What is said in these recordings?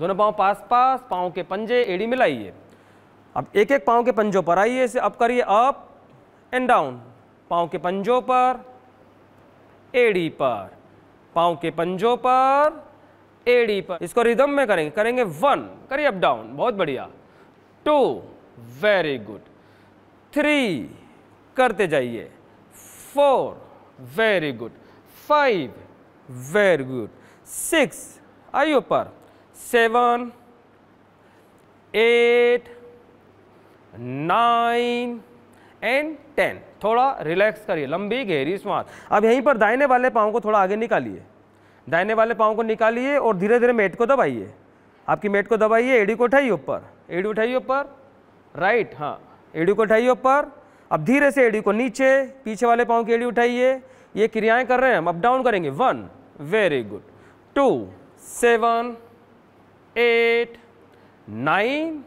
दोनों पाँव पास पास पाँव के पंजे एड़ी मिलाइए अब एक एक पाँव के पंजों पर आइए इसे अप करिए अप एंड डाउन पाँव के पंजों पर एड़ी पर पाँव के पंजों पर एड़ी पर इसको रिदम में करेंगे करेंगे वन करिए अप डाउन बहुत बढ़िया टू वेरी गुड थ्री करते जाइए four very good five very good six आइए ऊपर seven eight nine and ten थोड़ा रिलैक्स करिए लंबी गहरी श्वास अब यहीं पर दाहिने वाले पाँव को थोड़ा आगे निकालिए दाहिने वाले पाँव को निकालिए और धीरे धीरे मेट को दबाइए आपकी मेट को दबाइए एडी को उठाइए ऊपर एडी उठाइए ऊपर राइट हाँ एडी को उठाइए ऊपर अब धीरे से एडी को नीचे पीछे वाले पाँव की एडी उठाइए ये क्रियाएं कर रहे हैं हम अप डाउन करेंगे one very good two seven eight nine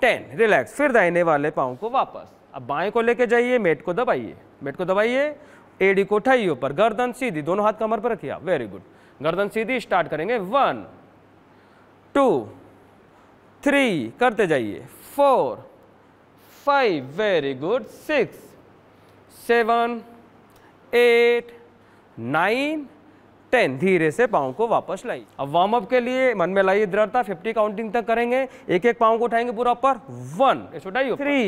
ten relax फिर दाहिने वाले पाँव को वापस अब बाएं को लेके जाइए मेट को दबाइए मेट को दबाइए एडी को उठाइए ऊपर गर्दन सीधी दोनों हाथ कमर पर रखिए वेरी गुड गर्दन सीधी स्टार्ट करेंगे वन टू थ्री करते जाइए four five very good six seven eight nine ten धीरे से पाँव को वापस लाइए अब वार्म अप के लिए मन में लाइए दृढ़ता फिफ्टी काउंटिंग तक करेंगे एक एक पाँव को उठाएंगे पूरा ऊपर वन छोटाइए थ्री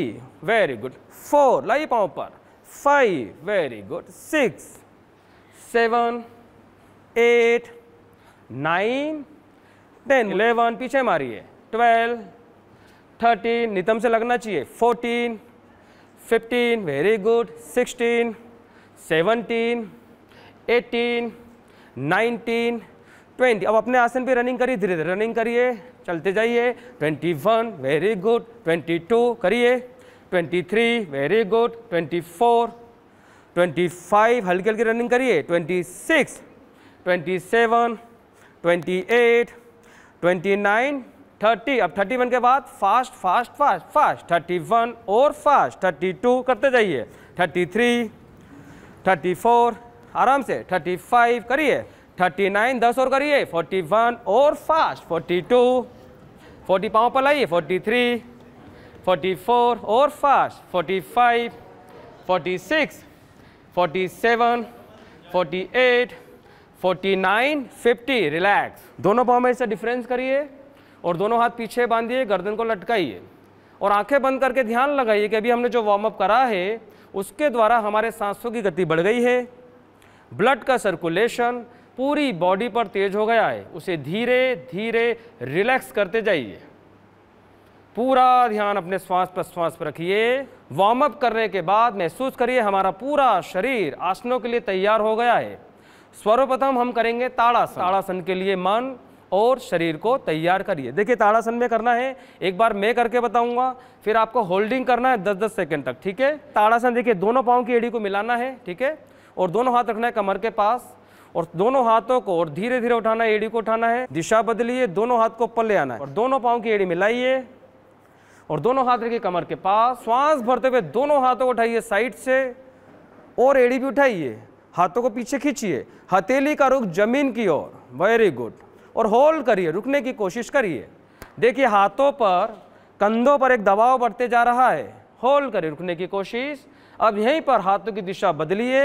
वेरी गुड फोर लाइए पाँव पर five very good six seven eight nine ten eleven पीछे मारिए ट्वेल्व थर्टीन नितम से लगना चाहिए fourteen fifteen very good sixteen seventeen eighteen nineteen twenty अब अपने आसन पे रनिंग करिए धीरे धीरे रनिंग करिए चलते जाइए twenty one very good twenty two करिए twenty three very good twenty four twenty five हल्की हल्की रनिंग करिए twenty six twenty seven twenty eight twenty nine thirty अब थर्टी वन के बाद fast fast fast fast thirty one और fast thirty two करते जाइए थर्टी थ्री थर्टी फोर आराम से 35 करिए 39 दस और करिए 41 और फास्ट 42 40 पाँव पर लाइए 43 44 और फास्ट 45 46 47 48 49 50 रिलैक्स दोनों पाँव में इससे डिफरेंस करिए और दोनों हाथ पीछे बांधिए गर्दन को लटकाइए और आंखें बंद करके ध्यान लगाइए कि अभी हमने जो वार्म अप करा है उसके द्वारा हमारे सांसों की गति बढ़ गई है ब्लड का सर्कुलेशन पूरी बॉडी पर तेज हो गया है उसे धीरे धीरे रिलैक्स करते जाइए पूरा ध्यान अपने श्वास पर श्वास पर रखिए वार्म अप करने के बाद महसूस करिए हमारा पूरा शरीर आसनों के लिए तैयार हो गया है सर्वप्रथम हम करेंगे ताड़ासन ताड़ासन के लिए मन और शरीर को तैयार करिए देखिए ताड़ासन में करना है एक बार मैं करके बताऊंगा फिर आपको होल्डिंग करना है 10-10 सेकंड तक ठीक है ताड़ासन देखिए दोनों पाँव की एड़ी को मिलाना है ठीक है और दोनों हाथ रखना है कमर के पास और दोनों हाथों को और धीरे धीरे उठाना है एड़ी को उठाना है दिशा बदलिए दोनों हाथ को ऊपर ले आना है और दोनों पाँव की एड़ी मिलाइए और दोनों हाथ रखिए कमर के पास श्वास भरते हुए दोनों हाथों को उठाइए साइड से और एड़ी भी उठाइए हाथों को पीछे खींचिए हथेली का रुख जमीन की ओर वेरी गुड और होल्ड करिए रुकने की कोशिश करिए देखिए हाथों पर कंधों पर एक दबाव बढ़ते जा रहा है होल्ड कर रुकने की कोशिश अब यहीं पर हाथों की दिशा बदलिए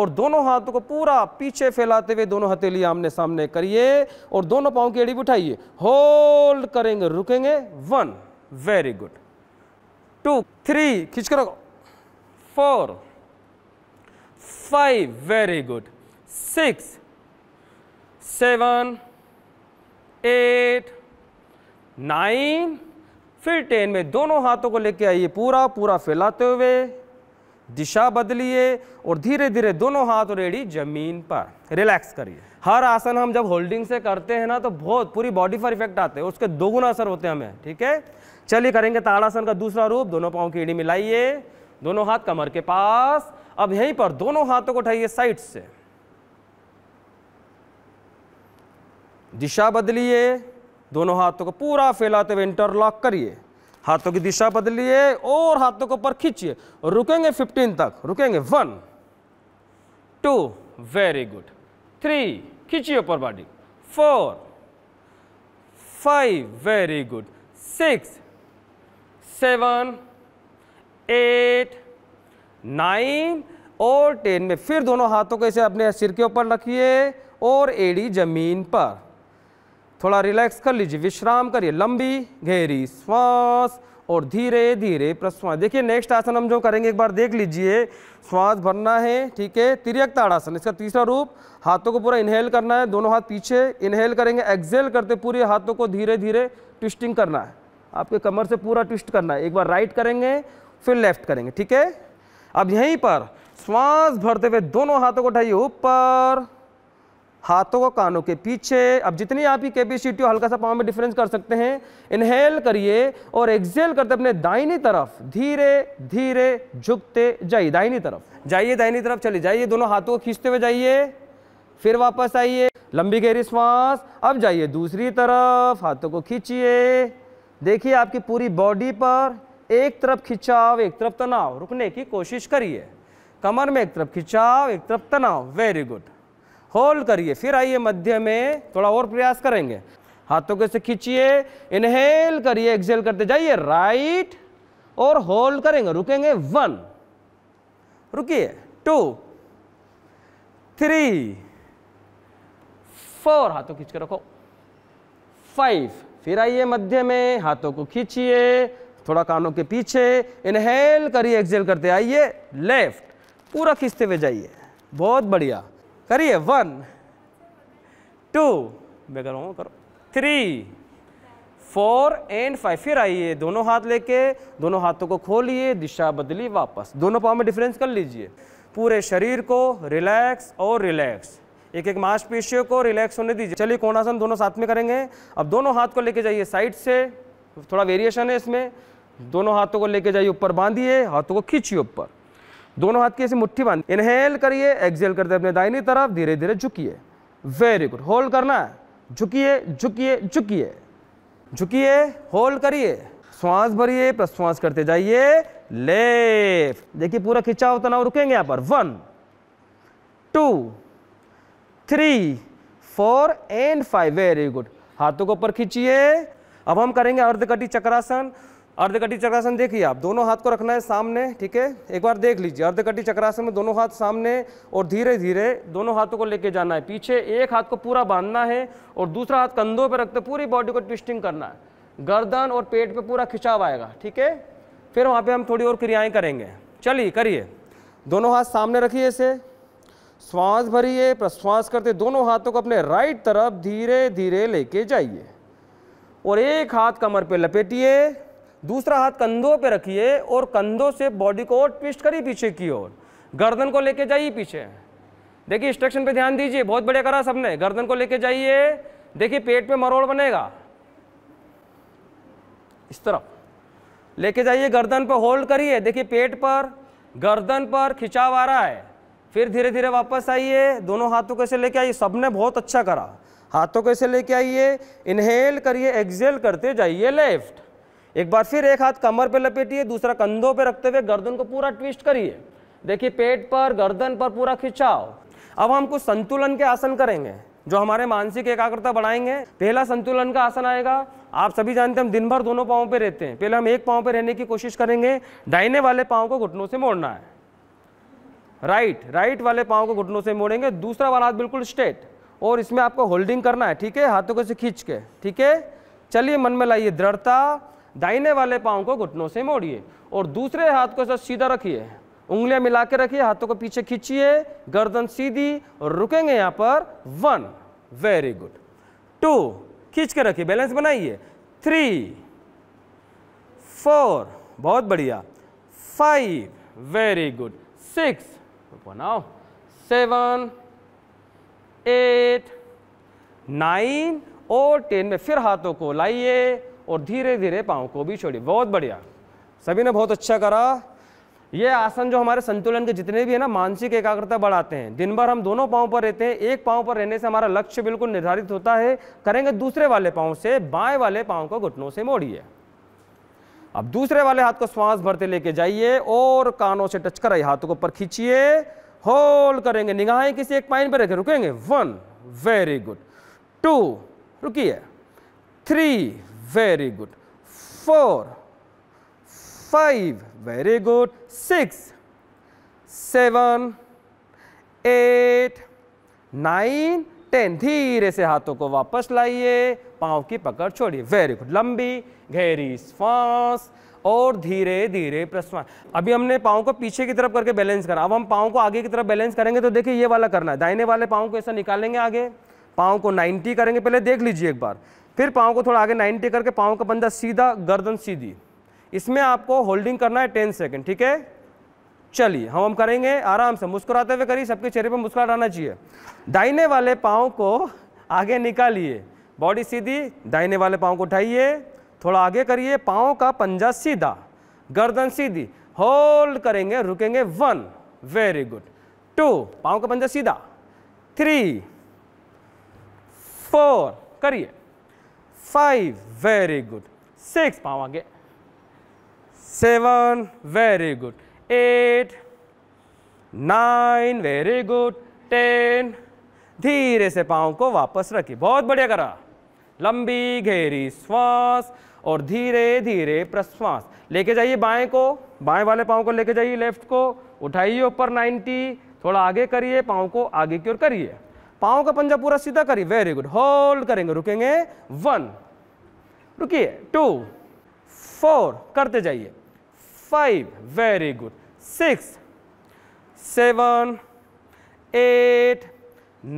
और दोनों हाथों को पूरा पीछे फैलाते हुए दोनों हथेली आमने सामने करिए और दोनों पाँव की एड़ी उठाइए होल्ड करेंगे रुकेंगे one very good two three खींच करो four five very good six seven eight nine फिर टेन में दोनों हाथों को लेके आइए पूरा पूरा फैलाते हुए दिशा बदलिए और धीरे धीरे दोनों हाथ और एड़ी जमीन पर रिलैक्स करिए हर आसन हम जब होल्डिंग से करते हैं ना तो बहुत पूरी बॉडी पर इफेक्ट आते हैं उसके दोगुना असर होते हैं हमें ठीक है चलिए करेंगे ताड़ासन का दूसरा रूप दोनों पाँव की एड़ी मिलाइए दोनों हाथ कमर के पास अब यहीं पर दोनों हाथों को उठाइए साइड से दिशा बदलिए दोनों हाथों को पूरा फैलाते हुए इंटरलॉक करिए हाथों की दिशा बदलिए और हाथों को ऊपर खींचिए रुकेंगे फिफ्टीन तक रुकेंगे one two very good three खींचिए ऊपर body four five very good six seven eight nine और टेन में फिर दोनों हाथों को ऐसे अपने सिर के ऊपर रखिए और एड़ी जमीन पर थोड़ा रिलैक्स कर लीजिए विश्राम करिए लंबी गहरी श्वास और धीरे धीरे प्रश्वास देखिए नेक्स्ट आसन हम जो करेंगे एक बार देख लीजिए श्वास भरना है ठीक है तिरक ताड़ासन इसका तीसरा रूप हाथों को पूरा इनहेल करना है दोनों हाथ पीछे इनहेल करेंगे एक्सेल करते पूरे हाथों को धीरे धीरे ट्विस्टिंग करना है आपके कमर से पूरा ट्विस्ट करना है एक बार राइट करेंगे फिर लेफ्ट करेंगे ठीक है अब यहीं पर श्वास भरते हुए दोनों हाथों को उठाइए ऊपर हाथों को कानों के पीछे अब जितनी आपकी कैपेसिटी हो हल्का सा पाँव में डिफरेंस कर सकते हैं इनहेल करिए और एक्सेल करते अपने दाहिनी तरफ धीरे धीरे झुकते जाइए दाहिनी तरफ जाइए दाहिनी तरफ चलिए जाइए दोनों हाथों को खींचते हुए जाइए फिर वापस आइए लंबी गहरी श्वास अब जाइए दूसरी तरफ हाथों को खींचिए देखिए आपकी पूरी बॉडी पर एक तरफ खिंचाव एक तरफ तनाव रुकने की कोशिश करिए कमर में एक तरफ खिंचाव एक तरफ तनाव वेरी गुड होल्ड करिए फिर आइए मध्य में थोड़ा और प्रयास करेंगे हाथों के से खींचिए इनहेल करिए एक्सेल करते जाइए राइट और होल्ड करेंगे रुकेंगे वन रुकिए टू थ्री फोर हाथों खींच के रखो फाइव फिर आइए मध्य में हाथों को खींचिए थोड़ा कानों के पीछे इनहेल करिए एक्सेल करते आइए लेफ्ट पूरा खींचते हुए जाइए बहुत बढ़िया करिए वन टू मैं करो करो थ्री फोर एंड फाइव फिर आइए दोनों हाथ लेके दोनों हाथों को खोलिए दिशा बदली वापस दोनों पाओ में डिफरेंस कर लीजिए पूरे शरीर को रिलैक्स और रिलैक्स एक एक मांसपेशियों को रिलैक्स होने दीजिए चलिए कोणासन दोनों साथ में करेंगे अब दोनों हाथ को लेके जाइए साइड से थोड़ा वेरिएशन है इसमें दोनों हाथों को लेके जाइए ऊपर बांधिए हाथों को खींचिए ऊपर दोनों हाथ की ऐसी मुट्ठी बांध इनहेल करिए एक्सेल करते अपने दाहिनी तरफ धीरे धीरे झुकिए वेरी गुड होल्ड करना है झुकिए झुकिए झुकिए झुकिए होल्ड करिए श्वास भरिए प्रश्वास करते जाइए लेफ्ट देखिए पूरा खिंचा होता तो ना रुकेंगे यहां पर one two three four and five very good हाथों को ऊपर खींचिए अब हम करेंगे अर्धकटी चक्रासन अर्धकटी चक्रासन देखिए आप दोनों हाथ को रखना है सामने ठीक है एक बार देख लीजिए अर्धकटी चक्रासन में दोनों हाथ सामने और धीरे धीरे दोनों हाथों को लेके जाना है पीछे एक हाथ को पूरा बांधना है और दूसरा हाथ कंधों पर रखते पूरी बॉडी को ट्विस्टिंग करना है गर्दन और पेट पे पूरा खिंचाव आएगा ठीक है फिर वहाँ पे हम थोड़ी और क्रियाएं करेंगे चलिए करिए दोनों हाथ सामने रखिए इसे श्वास भरिए प्रश्वास करते दोनों हाथों को अपने राइट तरफ धीरे धीरे लेके जाइए और एक हाथ कमर पे लपेटिए दूसरा हाथ कंधों पे रखिए और कंधों से बॉडी को और ट्विस्ट करिए पीछे की ओर गर्दन को लेके जाइए पीछे देखिए इंस्ट्रक्शन पे ध्यान दीजिए बहुत बढ़िया करा सबने गर्दन को लेके जाइए देखिए पेट पे मरोड़ बनेगा इस तरफ लेके जाइए गर्दन पर होल्ड करिए देखिए पेट पर गर्दन पर खिंचाव आ रहा है फिर धीरे धीरे वापस आइए दोनों हाथों को ऐसे लेके आइए सबने बहुत अच्छा करा हाथों को ऐसे लेके आइए इनहेल करिए एक्सेल करते जाइए लेफ्ट एक बार फिर एक हाथ कमर पे लपेटिए दूसरा कंधों पे रखते हुए गर्दन को पूरा ट्विस्ट करिए देखिए पेट पर गर्दन पर पूरा खिंचाओ अब हम कुछ संतुलन के आसन करेंगे जो हमारे मानसिक एकाग्रता बढ़ाएंगे पहला संतुलन का आसन आएगा आप सभी जानते हैं हम दिन भर दोनों पाँव पे रहते हैं पहले हम एक पाँव पे रहने की कोशिश करेंगे दाहिने वाले पाँव को घुटनों से मोड़ना है राइट राइट वाले पाँव को घुटनों से मोड़ेंगे दूसरा वाला हाथ बिल्कुल स्ट्रेट और इसमें आपको होल्डिंग करना है ठीक है हाथों को से खींच के ठीक है चलिए मन में लाइए दृढ़ता दाहिने वाले पाँव को घुटनों से मोड़िए और दूसरे हाथ को सर सीधा रखिए उंगलियां मिला के रखिए हाथों को पीछे खींचिए गर्दन सीधी और रुकेंगे यहाँ पर वन वेरी गुड टू खींच के रखिए बैलेंस बनाइए थ्री फोर बहुत बढ़िया फाइव वेरी गुड सिक्स बनाओ सेवन एट नाइन और टेन में फिर हाथों को लाइए और धीरे धीरे पाँव को भी छोड़िए बहुत बढ़िया सभी ने बहुत अच्छा करा ये आसन जो हमारे संतुलन के जितने भी है ना मानसिक एकाग्रता बढ़ाते हैं दिन भर हम दोनों पाँव पर रहते हैं एक पाँव पर रहने से हमारा लक्ष्य बिल्कुल निर्धारित होता है करेंगे दूसरे वाले पाँव से बाएं वाले पाँव को घुटनों से मोड़िए अब दूसरे वाले हाथ को श्वास भरते लेके जाइए और कानों से टच कराइए हाथों को ऊपर खींचिए होल्ड करेंगे निगाहें किसी एक पाइन पर रखें रुकेंगे वन वेरी गुड टू रुकी three very good. 4, 5, very good. 6, 7, 8, 9, 10. धीरे से हाथों को वापस लाइए पाँव की पकड़ छोड़िए वेरी गुड लंबी गहरी श्वास और धीरे धीरे प्रश्वास अभी हमने पाँव को पीछे की तरफ करके बैलेंस करा अब हम पाँव को आगे की तरफ बैलेंस करेंगे तो देखिए ये वाला करना है दाहिने वाले पाओ को ऐसा निकालेंगे आगे पाओ को 90 करेंगे पहले देख लीजिए एक बार फिर पाँव को थोड़ा आगे 90 करके पाँव का बंदा सीधा गर्दन सीधी इसमें आपको होल्डिंग करना है 10 सेकंड ठीक है चलिए हम हम करेंगे आराम से मुस्कुराते हुए करिए सबके चेहरे पर मुस्कुरा आना चाहिए दाहिने वाले पाँव को आगे निकालिए बॉडी सीधी दाहिने वाले पाँव को उठाइए थोड़ा आगे करिए पाँव का पंजा सीधा गर्दन सीधी होल्ड करेंगे रुकेंगे वन वेरी गुड टू पाँव का पंजा सीधा थ्री फोर करिए फाइव वेरी गुड सिक्स पाँव आगे seven very good eight nine very good ten धीरे से पाओ को वापस रखिए बहुत बढ़िया करा लंबी घेरी श्वास और धीरे धीरे प्रश्वास लेके जाइए बाएं को बाएं वाले पाँव को लेके जाइए लेफ्ट को उठाइए ऊपर 90 थोड़ा आगे करिए पाँव को आगे की ओर करिए पाओ का पंजा पूरा सीधा करिए वेरी गुड होल्ड करेंगे रुकेंगे वन रुकिए टू फोर करते जाइए five very good six seven eight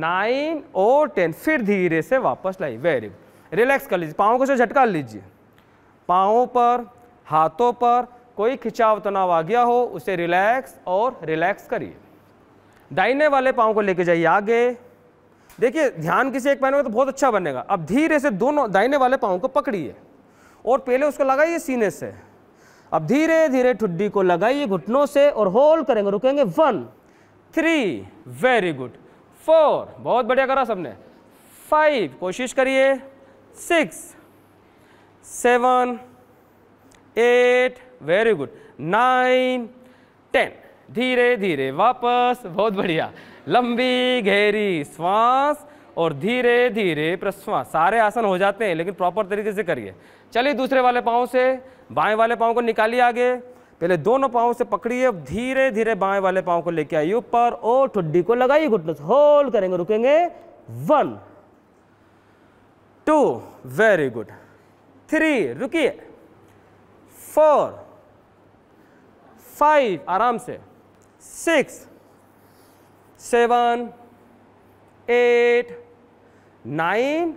nine और टेन फिर धीरे से वापस लाइए वेरी गुड रिलैक्स कर लीजिए पाओ को से झटका लीजिए पाओ पर हाथों पर कोई खिंचाव तनाव आ गया हो उसे रिलैक्स और रिलैक्स करिए दाहिने वाले पाओ को लेके जाइए आगे देखिए ध्यान किसी एक पैर में तो बहुत अच्छा बनेगा अब धीरे से दोनों दाहिने वाले पाँव को पकड़िए और पहले उसको लगाइए सीने से अब धीरे धीरे ठुड्डी को लगाइए घुटनों से और होल्ड करेंगे रुकेंगे one three very good four बहुत बढ़िया करा सबने फाइव कोशिश करिए six seven eight very good nine ten धीरे धीरे वापस बहुत बढ़िया लंबी गहरी श्वास और धीरे धीरे प्रश्वास सारे आसन हो जाते हैं लेकिन प्रॉपर तरीके से करिए चलिए दूसरे वाले पाँव से बाएं वाले पाँव को निकालिए आगे पहले दोनों पाँव से पकड़िए धीरे धीरे बाएं वाले पाँव को लेके आइए ऊपर और ठुड्डी को लगाइए घुटने से होल्ड करेंगे रुकेंगे one two very good three रुकिए फोर फाइव आराम से six seven eight nine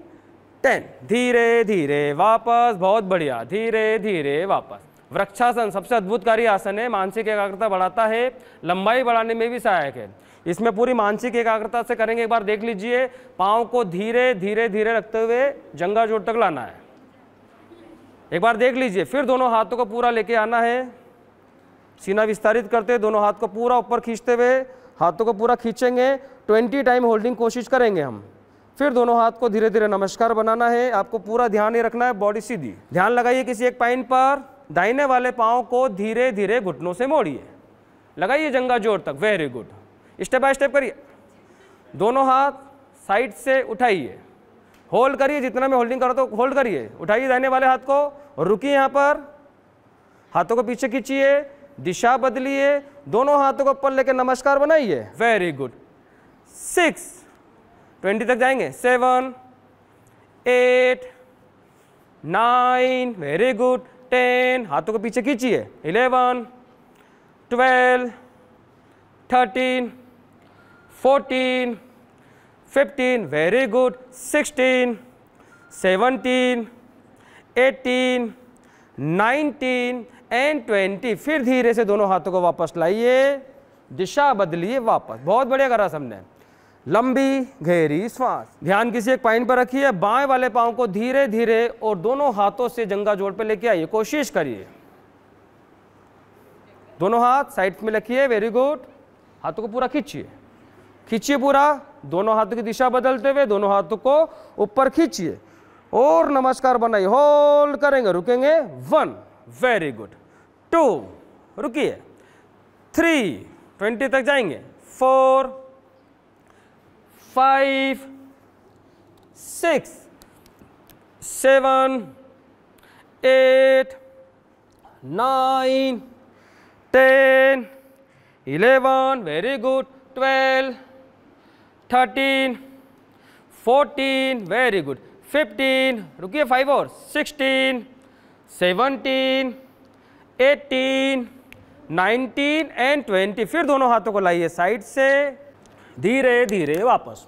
ten धीरे धीरे वापस बहुत बढ़िया धीरे धीरे वापस वृक्षासन सबसे अद्भुतकारी आसन है मानसिक एकाग्रता बढ़ाता है लंबाई बढ़ाने में भी सहायक है इसमें पूरी मानसिक एकाग्रता से करेंगे एक बार देख लीजिए पाँव को धीरे धीरे धीरे रखते हुए जंगा जोड़ तक लाना है एक बार देख लीजिए फिर दोनों हाथों को पूरा लेके आना है सीना विस्तारित करते दोनों हाथ को पूरा ऊपर खींचते हुए हाथों को पूरा खींचेंगे ट्वेंटी टाइम होल्डिंग कोशिश करेंगे हम फिर दोनों हाथ को धीरे धीरे नमस्कार बनाना है आपको पूरा ध्यान ये रखना है बॉडी सीधी ध्यान लगाइए किसी एक पाइन पर दाहिने वाले पाँव को धीरे धीरे घुटनों से मोड़िए लगाइए जंगा जोर तक very good step by step करिए दोनों हाथ साइड से उठाइए होल्ड करिए जितना में होल्डिंग रहा तो होल्ड करिए उठाइए दाहिने वाले हाथ को रुकिए यहाँ पर हाथों को पीछे खींचिए दिशा बदलिए दोनों हाथों को ऊपर लेकर नमस्कार बनाइए वेरी गुड सिक्स ट्वेंटी तक जाएंगे seven eight nine very good ten हाथों को पीछे खींचिए eleven twelve thirteen fourteen fifteen very good sixteen seventeen eighteen nineteen and twenty फिर धीरे से दोनों हाथों को वापस लाइए दिशा बदलिए वापस बहुत बढ़िया करा सबने लंबी गहरी श्वास ध्यान किसी एक पॉइंट पर रखिए बाएं वाले पांव को धीरे धीरे और दोनों हाथों से जंगा जोड़ पर लेके आइए कोशिश करिए दोनों हाथ साइड में रखिए वेरी गुड हाथों को पूरा खींचिए खींचिए पूरा दोनों हाथों की दिशा बदलते हुए दोनों हाथों को ऊपर खींचिए और नमस्कार बनाइए होल्ड करेंगे रुकेंगे वन वेरी गुड टू रुकिए थ्री ट्वेंटी तक जाएंगे four five six seven eight nine ten eleven very good twelve thirteen fourteen very good fifteen रुकिए फाइव और sixteen seventeen eighteen nineteen and twenty फिर दोनों हाथों को लाइए साइड से धीरे धीरे वापस